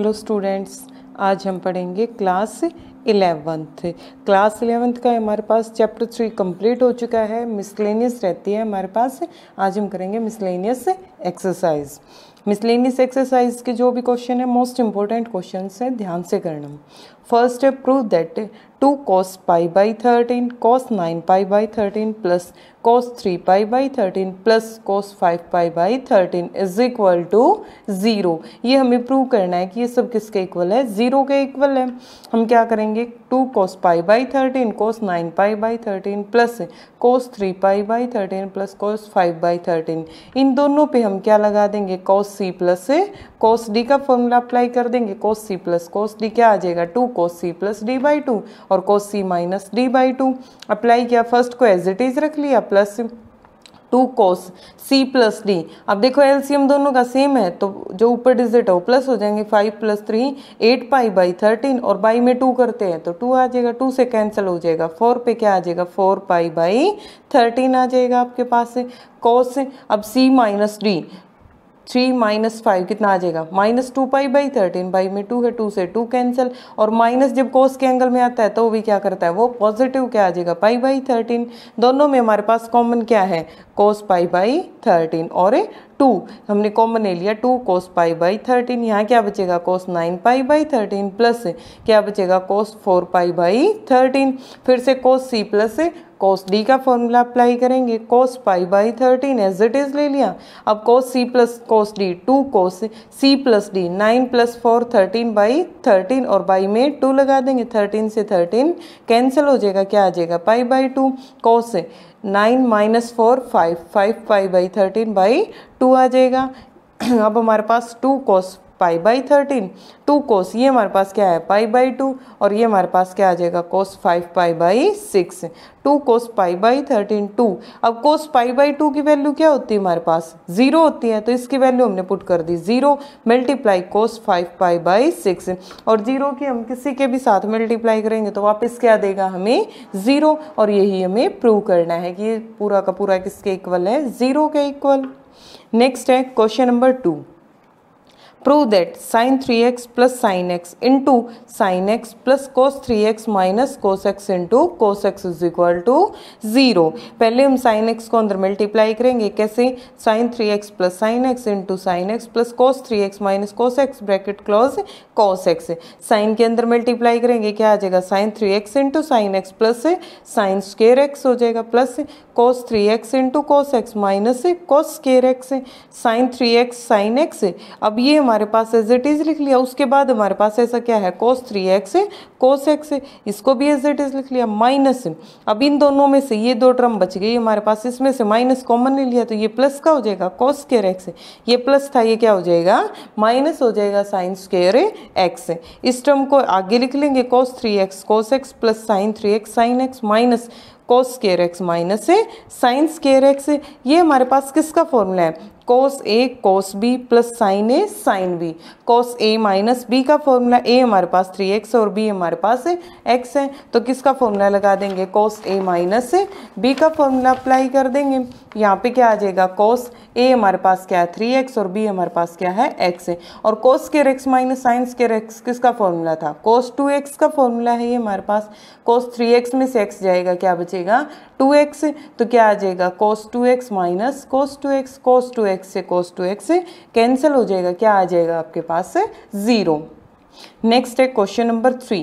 Hello students आज हम पढ़ेंगे क्लास इलेवेंथ क्लास इलेवेंथ का हमारे पास चैप्टर थ्री कंप्लीट हो चुका है मिसलेनियस रहती है हमारे पास आज हम करेंगे मिसलेनियस एक्सरसाइज मिसलेनियस एक्सरसाइज के जो भी क्वेश्चन है मोस्ट इंपॉर्टेंट क्वेश्चन है ध्यान से करना First step prove that 2 cos pi by 13 cos 9 pi by 13 plus cos 3 pi by 13 plus cos 5 pi by 13 is equal to 0. ये हमें प्रूव करना है कि ये सब किसके इक्वल है 0 के इक्वल है हम क्या करेंगे 2 cos pi by 13 cos 9 pi by 13 plus cos 3 pi by 13 plus cos 5 by 13 इन दोनों पे हम क्या लगा देंगे cos c plus cos d का फॉर्मूला अप्लाई कर देंगे cos c plus cos d क्या आ जाएगा 2 cos C plus D by two और cos C minus D by two apply किया फर्स्ट को एज इट इज़ रख लिया प्लस टू कोस सी प्लस डी अब देखो एलसीएम दोनों का सेम है तो जो ऊपर डिजिट है वो प्लस हो जाएंगे five plus three eight pi by thirteen और बाई में टू करते हैं तो टू आ जाएगा टू से कैंसिल हो जाएगा फोर पे क्या आ जाएगा फोर पाई बाई थर्टीन आ जाएगा आपके पास से कोस अब C minus D three minus five कितना आ जाएगा minus two pi by thirteen by में टू है टू से टू कैंसिल और माइनस जब कोस के एंगल में आता है तो भी क्या करता है वो पॉजिटिव क्या आ जाएगा पाई बाई थर्टीन दोनों में हमारे पास कॉमन क्या है कोस पाई बाई थर्टीन और ए टू हमने कॉमन ले लिया two cos pi by thirteen यहाँ क्या बचेगा cos nine pi by thirteen plus क्या बचेगा cos four pi by thirteen फिर से कोस सी प्लस कोस डी का फॉर्मूला अप्लाई करेंगे cos pi by thirteen as it is ले लिया अब cos C plus cos D two cos C plus D nine plus four thirteen by thirteen और by में two लगा देंगे thirteen से थर्टीन कैंसिल हो जाएगा क्या आ जाएगा pi by two cos nine minus four five five five five by thirteen by two आ जाएगा अब हमारे पास two cos pi by thirteen two cos ये हमारे पास क्या है पाई बाई टू और ये हमारे पास क्या आ जाएगा cos five pi by six two cos pi by thirteen two अब कोस पाई बाई टू की वैल्यू क्या होती है हमारे पास जीरो होती है तो इसकी वैल्यू हमने पुट कर दी zero multiply cos five pi by six और जीरो की हम किसी के भी साथ मल्टीप्लाई करेंगे तो वापस क्या देगा हमें जीरो और यही हमें प्रूव करना है कि ये पूरा का पूरा किसके इक्वल है जीरो के इक्वल नेक्स्ट है question number two prove that sin 3x plus sin x into sin x plus cos 3x minus cos x into cos x is equal to zero पहले हम sin x को अंदर multiply करेंगे कैसे sin 3x plus sine x into sine x plus cos three x minus cos x bracket close cos x sine के अंदर multiply करेंगे क्या आ जाएगा sine three x into sine x plus sine square x हो जाएगा plus cos three x into cos x minus cos square x sine three x sine x अब ये हमारे पास एज इट इज़ लिख लिया उसके बाद हमारे पास ऐसा क्या है कोस थ्री एक्स है कोस एक्स है इसको भी एज इट इज़ लिख लिया माइनस अब इन दोनों में से ये दो टर्म बच गई हमारे पास इसमें से माइनस कॉमन ले लिया तो ये प्लस का हो जाएगा कोस केयर एक्स है ये प्लस था ये क्या हो जाएगा माइनस हो जाएगा साइन स्केयर एक्स इस टर्म को आगे लिख लेंगे cos three x cos x plus sine three x sine x minus cos square x minus है साइंस स्केयर एक्स ये हमारे पास किसका फॉर्मूला है cos A cos B plus sine A sine B cos A minus B का formula A हमारे पास three x और बी हमारे पास एक्स है तो किसका फॉर्मूला लगा देंगे कोस ए माइनस बी का फॉर्मूला अप्लाई कर देंगे यहाँ पे क्या आ जाएगा कोस ए हमारे पास क्या है थ्री एक्स और बी हमारे पास क्या है एक्स है और कोस के एक्स माइनस साइंस के एक्स किसका फॉर्मूला था कोस टू एक्स का फॉर्मूला है ये हमारे पास कोस थ्री एक्स में से एक्स जाएगा क्या बचेगा टू एक्स तो क्या आ जाएगा cos two x minus cos two x cos two x x से कोस टू एक्स से कैंसिल हो जाएगा क्या आ जाएगा आपके पास से ज़ीरो नेक्स्ट है question number three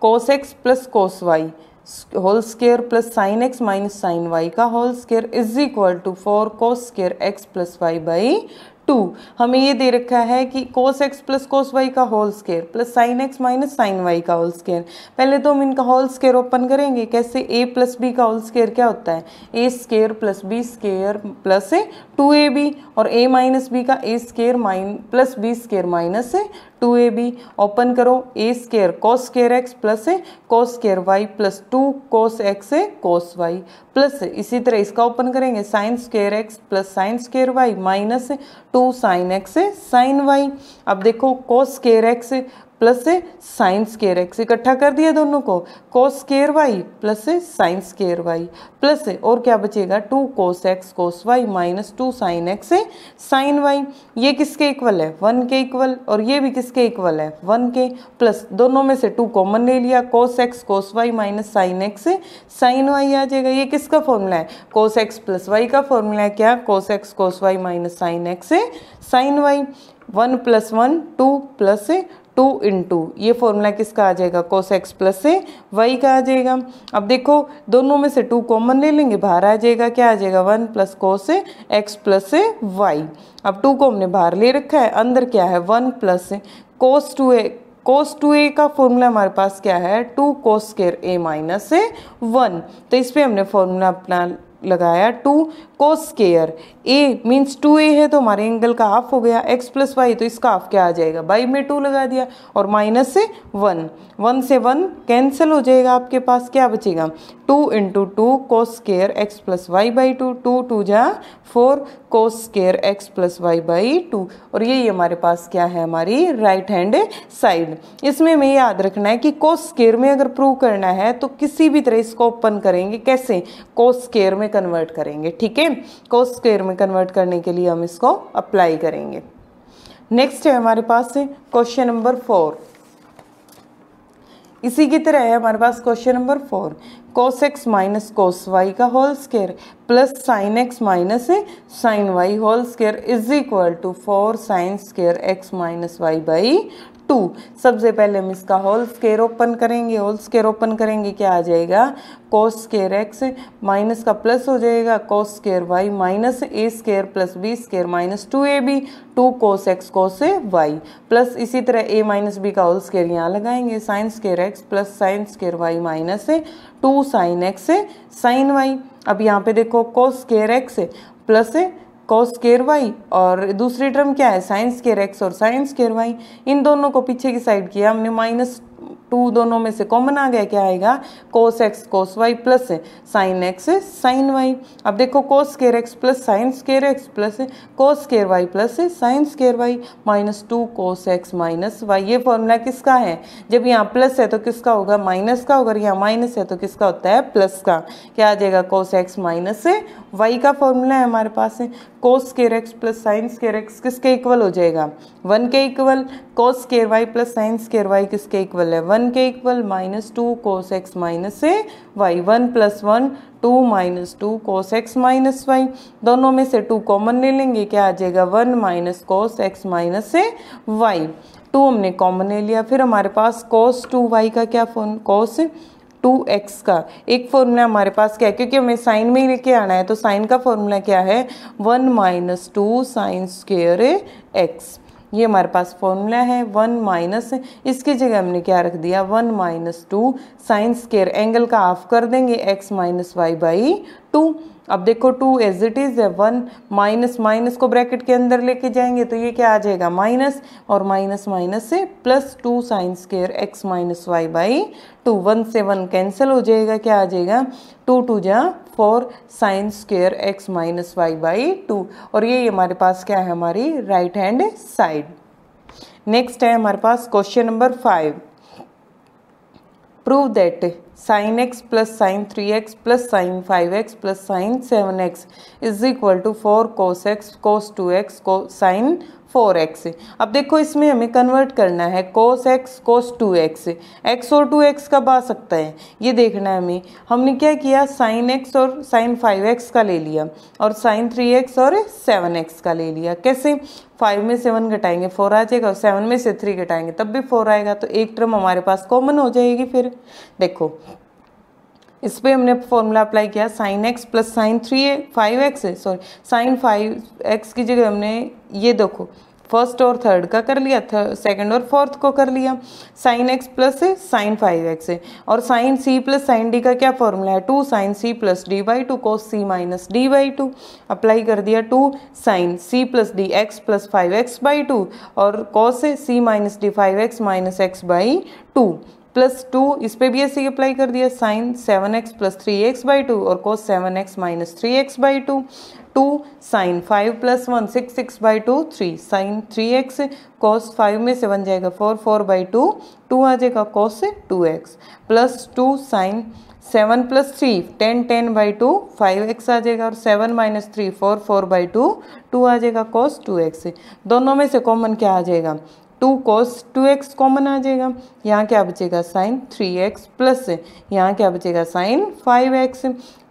cos x plus cos y whole square plus sine x minus sine y का whole square is equal to four cos square x plus y by two हमें ये दे रखा है कि cos x plus cos y का whole square plus sine x minus sine y का whole square पहले तो हम इनका होल स्केयर ओपन करेंगे कैसे ए प्लस बी का होल स्केयर क्या होता है A square plus B square plus two A B और ए माइनस बी का A square minus plus B square minus two A B open करो A square cos square x plus A cos square y plus two cos x a cos y plus इसी तरह इसका open करेंगे sine square x plus sine square y minus two sine x है sine y अब देखो cos square x plus से sine square x इकट्ठा कर दिया दोनों को कोस स्केयर वाई प्लस से साइन स्केयर वाई प्लस से और क्या बचेगा two cos x cos y minus two sine x sine y ये किसके इक्वल है वन के इक्वल और ये भी किसके इक्वल है वन के प्लस दोनों में से टू कॉमन ले लिया cos x cos y minus sine x sine y आ जाएगा ये किसका फॉर्मूला है कोस एक्स प्लस वाई का फॉर्मूला है क्या cos x cos y minus sine x sine y one plus one two plus two into ये formula किसका आ जाएगा कोस एक्स प्लस से वाई का आ जाएगा अब देखो दोनों में से टू कॉमन ले लेंगे बाहर आ जाएगा क्या आ जाएगा one plus cos x plus से वाई अब टू को हमने बाहर ले रखा है अंदर क्या है one plus cos two a cos two a का फॉर्मूला हमारे पास क्या है two cos square a minus a one तो इस पर हमने फॉर्मूला अपना लगाया two cos square a means two a है तो हमारे एंगल का हाफ हो गया एक्स प्लस वाई तो इसका हाफ क्या आ जाएगा बाई में टू लगा दिया और माइनस से वन वन से वन कैंसिल हो जाएगा आपके पास क्या बचेगा two into two cos square x plus y by two two two जहाँ four cos square x plus y by two और यही हमारे पास क्या है हमारी राइट हैंड साइड इसमें हमें याद रखना है कि कोस स्केयर में अगर प्रूव करना है तो किसी भी तरह इसको ओपन करेंगे कैसे कोस स्केयर में कन्वर्ट करेंगे ठीक है प्लेन को स्क्वेयर में कन्वर्ट करने के लिए हम इसको अप्लाई करेंगे नेक्स्ट है हमारे पास क्वेश्चन नंबर फोर इसी की तरह है हमारे पास question number four cos x minus cos y का whole square plus sine x minus sine y whole square is equal to four sine square x minus y by two सबसे पहले हम इसका होल स्केयर ओपन करेंगे whole square open करेंगे क्या आ जाएगा कोस स्केयर एक्स माइनस का प्लस हो जाएगा cos square y minus a square plus B square minus two A B two cos x cos y plus इसी तरह ए माइनस बी का होल स्केयर यहाँ लगाएंगे sine square x plus sine square y minus two sine x sine y अब यहाँ पे देखो cos square x plus cos square y और दूसरी टर्म क्या है साइंस केयर एक्स और साइंस केयर वाई इन दोनों को पीछे की साइड किया हमने माइनस टू दोनों में से कॉमन आ गया क्या आएगा cos x cos y plus sine x sine y अब देखो cos square x plus sine square x plus cos square y plus sine square y minus two cos x minus y ये formula किसका है जब यहाँ plus है तो किसका होगा माइनस का होगा यहाँ माइनस है तो किसका होता है प्लस का क्या आ जाएगा कोस एक्स माइनस वाई का फॉर्मूला है हमारे पास cos square x plus sine square x किसके इक्वल हो जाएगा वन के equal cos square y plus sine square y किसके इक्वल है है वन के equal minus two cos x minus a y one plus one two minus two cos x minus y दोनों में से टू कॉमन ले लेंगे क्या आ जाएगा one minus cos x minus a y two हमने कॉमन ले लिया फिर हमारे पास कोस टू वाई का क्या फोन कोस टू एक्स का एक फॉर्मूला हमारे पास क्या है क्योंकि हमें साइन में ही लेके आना है तो साइन का फॉर्मूला क्या है one minus two sine square x ये हमारे पास फॉर्मूला है वन माइनस इसकी जगह हमने क्या रख दिया one minus two sine square angle का हाफ कर देंगे x minus y by two अब देखो टू एज इट इज़ है वन माइनस माइनस को ब्रैकेट के अंदर लेके जाएंगे तो ये क्या आ जाएगा माइनस और माइनस माइनस से plus two sine square x minus y by two one से वन कैंसिल हो जाएगा क्या आ जाएगा टू टू जा four sine square x minus y by two और ये हमारे पास क्या है हमारी राइट हैंड साइड नेक्स्ट है हमारे पास question number five prove that sine x plus sine three x plus sine five x plus sine seven x is equal to four cos x cos two x को sine four x अब देखो इसमें हमें convert करना है cos x cos two x x और two x कब आ सकता है ये देखना है हमें हमने क्या किया साइन एक्स और साइन फाइव एक्स का ले लिया और साइन थ्री एक्स और सेवन एक्स का ले लिया कैसे फाइव में सेवन घटाएंगे फोर आ जाएगा और सेवन में से थ्री घटाएंगे तब भी फोर आएगा तो एक टर्म हमारे पास कॉमन हो जाएगी फिर देखो इस पर हमने फॉर्मूला अप्लाई किया sine x plus sine three a five x है सॉरी साइन फाइव एक्स की जगह हमने ये देखो फर्स्ट और थर्ड का कर लिया सेकंड और फोर्थ को कर लिया साइन एक्स प्लस है साइन फाइव एक्स है और साइन सी प्लस साइन डी का क्या फॉर्मूला है two sine C plus D by two cos C minus D by two apply कर दिया two sine C plus d x plus five x by two और cos है c minus d five x minus x by two plus two इस पर भी ऐसे ही apply कर दिया sine seven x plus three x by two और cos seven x minus three x by two two sine five plus one six six by two three sine three x cos five में से बन जाएगा four four by two two आ जाएगा cos से two x plus two sine seven plus three ten ten by two five x आ जाएगा और seven minus three four four by two two आ जाएगा कॉस टू एक्स दोनों में से कॉमन क्या आ जाएगा two cos two x common आ जाएगा यहाँ क्या बचेगा साइन थ्री एक्स प्लस यहाँ क्या बचेगा sine five x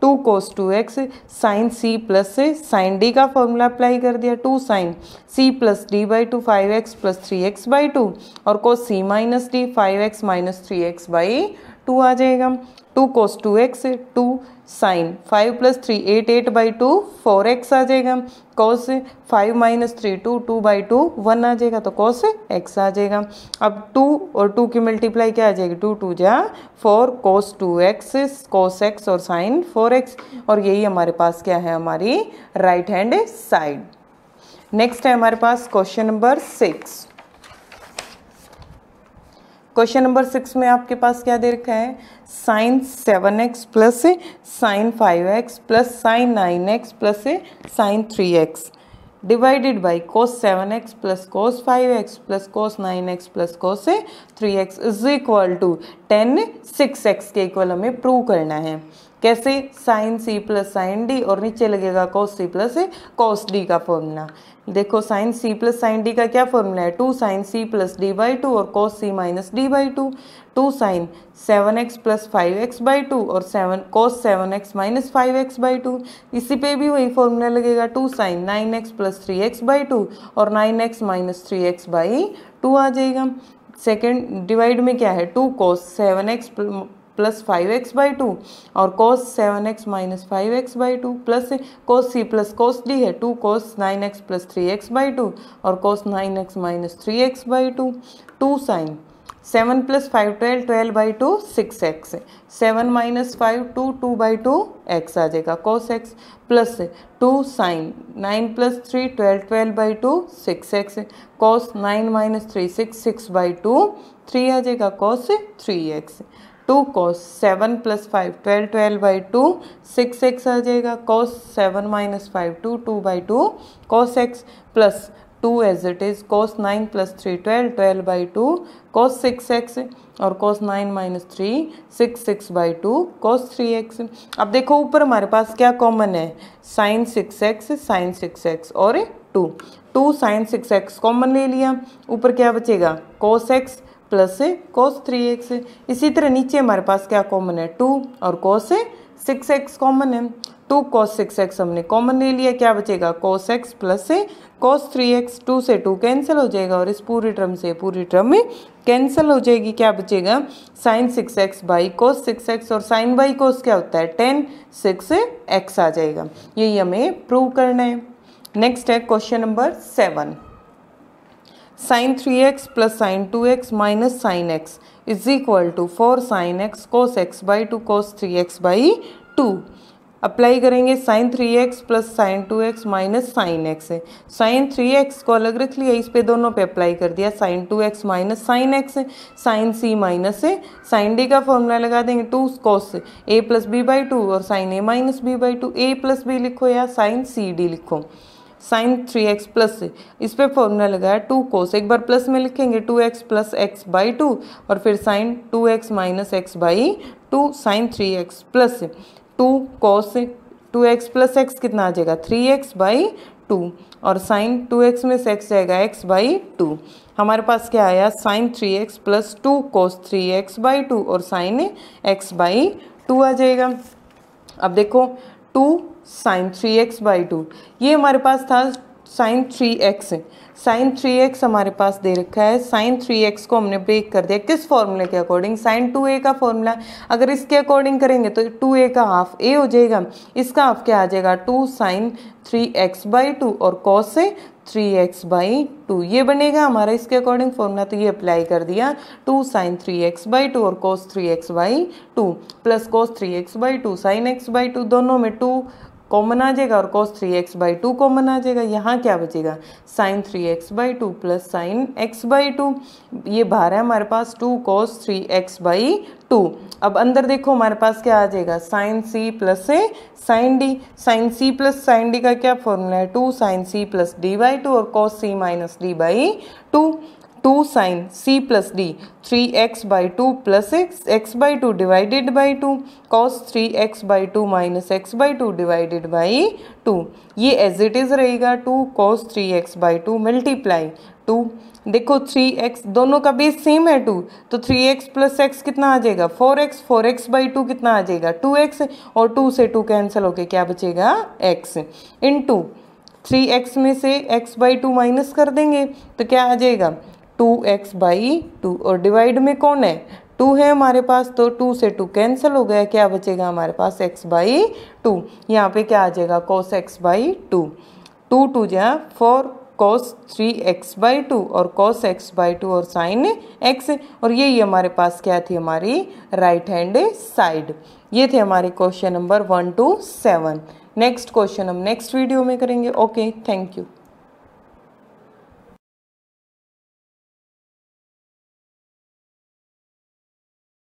two cos two x sine सी प्लस साइन डी का फॉर्मूला अप्लाई कर दिया two sine C plus D by two five x plus three x by two और cos C minus d five x minus three x by two आ जाएगा two cos two x two sine five plus three eight eight by two four x आ जाएगा cos five minus three to two by two one आ जाएगा तो cos x आ जाएगा अब टू और टू की मल्टीप्लाई क्या आ जाएगी टू टू जा four cos two x cos x और साइन फोर एक्स और यही हमारे पास क्या है हमारी राइट हैंड साइड नेक्स्ट है हमारे पास question number six question number six में आपके पास क्या दे रखा है sine seven x plus sine five x plus sine nine x plus sine three x divided by cos seven x plus cos five x plus cos nine x plus cos three x is equal to tan six x के equal हमें prove करना है कैसे sine सी plus sine d और नीचे लगेगा cos c plus cos d का formula देखो साइन सी प्लस साइन डी का क्या फॉर्मूला है two sine C plus D by two और cos C minus D by two two sine seven x plus five x by two और seven cos seven x minus five x by two इसी पे भी वही formula लगेगा two sine nine x plus three x by two और nine x minus three x by two आ जाएगा second divide में क्या है two cos seven x plus five x by two और cos seven x minus five x by two plus cos C plus cos d है two cos nine x plus three x by two और cos nine x minus three x by two two sine seven plus five twelve twelve by two six x seven minus five two two by two x आ जाएगा cos x plus two sine nine plus three twelve twelve by two six x cos nine minus three six six by two three आ जाएगा cos three x two cos seven plus five twelve twelve by two six x आ जाएगा cos seven minus five two two by two cos x plus two as it is cos nine plus three twelve twelve by two cos six x और cos nine minus three six six by two cos three x अब देखो ऊपर हमारे पास क्या common है sine six x sine six x और two two sine six x common ले लिया ऊपर क्या बचेगा कॉस एक्स प्लस है कोस थ्री एक्स है इसी तरह नीचे हमारे पास क्या कॉमन है टू और कोस है सिक्स एक्स कॉमन है टू कोस सिक्स एक्स हमने कॉमन ले लिया क्या बचेगा कोस एक्स प्लस है कोस थ्री एक्स टू से टू कैंसिल हो जाएगा और इस पूरी टर्म से पूरी टर्म में कैंसिल हो जाएगी क्या बचेगा sine six x by cos six x और साइन बाई कोस क्या होता है टेन सिक्स एक्स आ जाएगा यही हमें प्रूव करना है नेक्स्ट है question number seven sine three x plus sine two x minus sine x is equal to four sine x cos x by two cos three x by two apply करेंगे sine three x plus sine two x minus sine x है sine three x को अलग रख लिया इस पे दोनों पे अप्लाई कर दिया sine two x minus sine x है साइन सी माइनस है साइन डी का फॉर्मूला लगा देंगे two cos A plus B by two और sine A minus B by two A plus B लिखो या साइन सी डी लिखो sine three x plus से इस पर फॉर्मूला लगाया टू कोस एक बार प्लस में लिखेंगे two x plus x by two और फिर sine two x minus x by two sine three x plus से two cos two x plus x कितना आ जाएगा थ्री एक्स बाई टू और साइन टू एक्स में से एक्स जाएगा एक्स बाई टू हमारे पास क्या आया sine three x plus two cos three x by two और साइन एक्स बाई टू आ जाएगा अब देखो two sine three x by two ये हमारे पास था sine three x sine three x हमारे पास दे रखा है साइन थ्री एक्स को हमने ब्रेक कर दिया किस फॉर्मूले के अकॉर्डिंग साइन टू ए का फॉर्मूला अगर इसके अकॉर्डिंग करेंगे तो टू ए का हाफ ए हो जाएगा इसका हाफ क्या आ जाएगा two sine three x by two और कॉस से थ्री एक्स बाई टू ये बनेगा हमारा इसके अकॉर्डिंग फॉर्मूला तो ये अप्लाई कर दिया two sine three x by two और cos three x by two plus cos three x by two sine x by two दोनों में टू कॉमन आ जाएगा और cos three x by two common आ जाएगा यहाँ क्या बचेगा sine three x by two plus sine x by two ये बाहर है हमारे पास two cos three x by two अब अंदर देखो हमारे पास क्या आ जाएगा sine C plus A sine D sine C plus sine D का क्या फॉर्मूला है two sine C plus D by two और cos C minus D by two two sine C plus D three x by two plus x x by two divided by two cos three x by two minus x by two divided by two ये as it is रहेगा two cos three x by two multiply two देखो three x दोनों का base same है two तो three x plus x कितना आ जाएगा four x four x by two कितना आ जाएगा टू एक्स और टू से टू कैंसिल होके क्या बचेगा x in two three x में से एक्स बाई टू माइनस कर देंगे तो क्या आ जाएगा टू एक्स बाई टू और डिवाइड में कौन है टू है हमारे पास तो टू से टू कैंसिल हो गया क्या बचेगा हमारे पास एक्स बाई टू यहाँ पे क्या आ जाएगा cos x by two two two जहाँ four cos three x by two और कॉस एक्स बाई टू और साइन एक्स और यही हमारे पास क्या थी हमारी राइट हैंड साइड ये थे हमारे question number one two seven next question हम नेक्स्ट वीडियो में करेंगे ओके थैंक यू